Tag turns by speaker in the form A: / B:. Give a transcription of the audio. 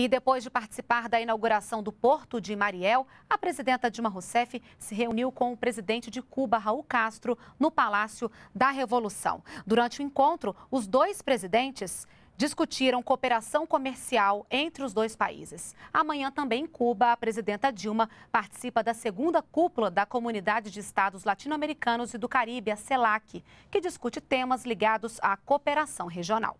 A: E depois de participar da inauguração do Porto de Mariel, a presidenta Dilma Rousseff se reuniu com o presidente de Cuba, Raul Castro, no Palácio da Revolução. Durante o encontro, os dois presidentes discutiram cooperação comercial entre os dois países. Amanhã, também em Cuba, a presidenta Dilma participa da segunda cúpula da Comunidade de Estados Latino-Americanos e do Caribe, a CELAC, que discute temas ligados à cooperação regional.